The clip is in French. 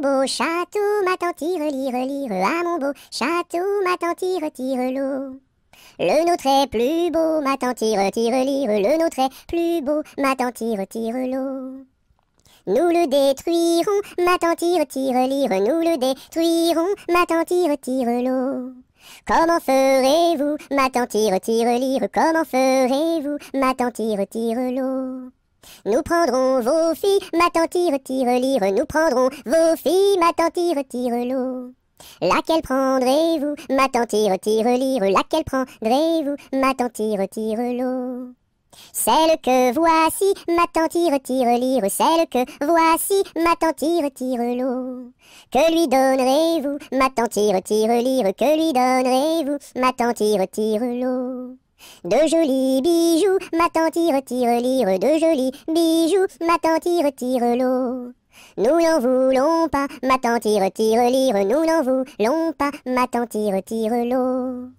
mon beau château, tante tire, lire, lire, à mon beau château, tante tire, tire l'eau. Le nôtre est plus beau, m'attend, tire, tire, lire, le nôtre est plus beau, tante tire, tire l'eau. Nous le détruirons, m'attend, tire, tire, lire, nous le détruirons, m'attend, tire, tire l'eau. Comment ferez-vous, tante tire, tire, lire, comment ferez-vous, tante tire, tire l'eau. Nous prendrons vos filles, ma tante tire, tire, lire, nous prendrons vos filles, ma tante tire, tire l'eau. Laquelle prendrez-vous, ma tante tire, tire, lire, laquelle prendrez-vous, ma tante tire, tire l'eau. Celle que voici, ma tante tire, tire, lire, celle que voici, ma tante tire, tire l'eau. Que lui donnerez-vous, ma tante tire, tire, lire, que lui donnerez-vous, ma tante tire, tire l'eau. De jolis bijoux, ma tante y retire lire, de jolis bijoux, ma tante y retire l'eau. Nous n'en voulons pas, ma tante y retire lire, nous n'en voulons pas, ma tante y retire l'eau.